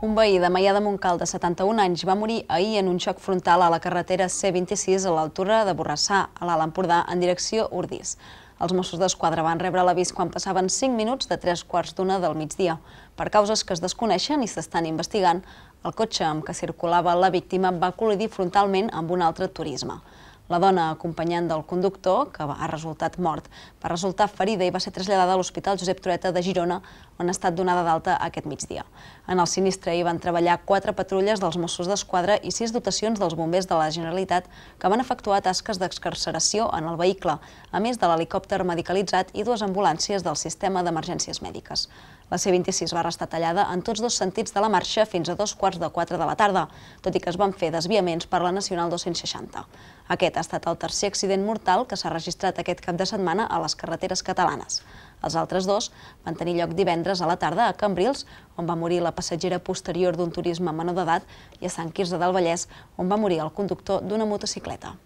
Un veí de Maià de Montcal de 71 anys va morir ahir en un xoc frontal a la carretera C26 a l'altura de Borrassà, a l'Alt Empordà, en direcció Urdís. Els Mossos d'Esquadra van rebre l'avís quan passaven 5 minuts de 3 quarts d'una del migdia. Per causes que es desconeixen i s'estan investigant, el cotxe amb què circulava la víctima va col·lidir frontalment amb un altre turisme. La dona acompanyant del conductor, que ha resultat mort, va resultar ferida i va ser traslladada a l'Hospital Josep Trueta de Girona, on ha estat donada d'alta aquest migdia. En el sinistre hi van treballar quatre patrulles dels Mossos d'Esquadra i sis dotacions dels bombers de la Generalitat que van efectuar tasques d'excarceració en el vehicle, a més de l'helicòpter medicalitzat i dues ambulàncies del sistema d'emergències mèdiques. La C-26 va restar tallada en tots dos sentits de la marxa fins a dos quarts de quatre de la tarda, tot i que es van fer desviaments per la Nacional 260. Aquest ha estat el tercer accident mortal que s'ha registrat aquest cap de setmana a les carreteres catalanes. Els altres dos van tenir lloc divendres a la tarda a Cambrils, on va morir la passatgera posterior d'un turisme menor d'edat, i a Sant Quirze del Vallès, on va morir el conductor d'una motocicleta.